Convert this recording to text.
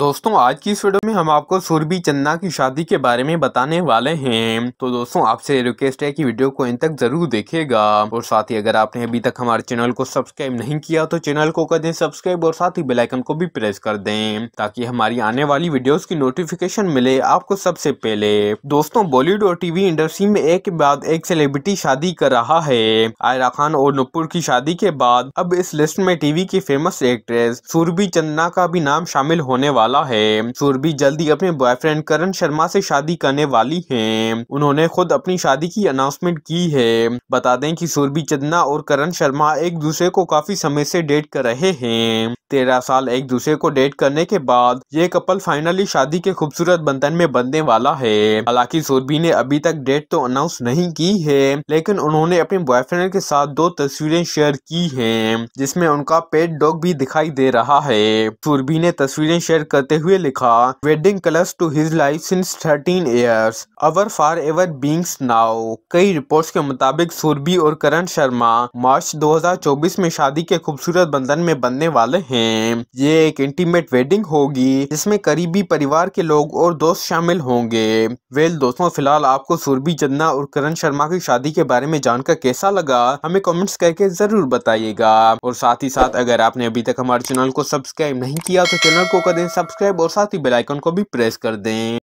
दोस्तों आज की इस वीडियो में हम आपको सुरभि चन्ना की शादी के बारे में बताने वाले हैं तो दोस्तों आपसे रिक्वेस्ट है कि वीडियो को इन तक जरूर देखेगा और साथ ही अगर आपने अभी तक हमारे चैनल को सब्सक्राइब नहीं किया तो चैनल को कर दें सब्सक्राइब और साथ ही आइकन को भी प्रेस कर दें ताकि हमारी आने वाली वीडियो की नोटिफिकेशन मिले आपको सबसे पहले दोस्तों बॉलीवुड और टीवी इंडस्ट्री में एक बाद एक सेलिब्रिटी शादी कर रहा है आयरा खान और नुपुर की शादी के बाद अब इस लिस्ट में टीवी की फेमस एक्ट्रेस सुरभि चन्ना का भी नाम शामिल होने वाला वाला है सुरभि जल्दी अपने बॉयफ्रेंड करण शर्मा से शादी करने वाली है उन्होंने खुद अपनी शादी की अनाउंसमेंट की है बता दें कि सुरभि चंदना और करण शर्मा एक दूसरे को काफी समय से डेट कर रहे हैं तेरह साल एक दूसरे को डेट करने के बाद ये कपल फाइनली शादी के खूबसूरत बंधन में बनने वाला है हालांकि सुरभि ने अभी तक डेट तो अनाउंस नहीं की है लेकिन उन्होंने अपने बॉयफ्रेंड के साथ दो तस्वीरें शेयर की हैं जिसमें उनका पेट डॉग भी दिखाई दे रहा है सुरभि ने तस्वीरें शेयर करते हुए लिखा wedding colours to his life since 13 years our forever beings now कई रिपोर्ट्स के मुताबिक सुरभि और करण शर्मा मार्च 2024 में शादी के खूबसूरत बंधन में बनने वाले हैं ये एक इंटीमेट वेडिंग होगी जिसमें करीबी परिवार के लोग और दोस्त शामिल होंगे वेल दोस्तों फिलहाल आपको सुरभि चन्ना और करण शर्मा की शादी के बारे में जानकर कैसा लगा हमें कमेंट्स करके जरूर बताइएगा और साथ ही साथ अगर आपने अभी तक हमारे चैनल को सब्सक्राइब नहीं किया तो चैनल को करें सब्सक्राइब और साथ ही बेल आइकन को भी प्रेस कर दें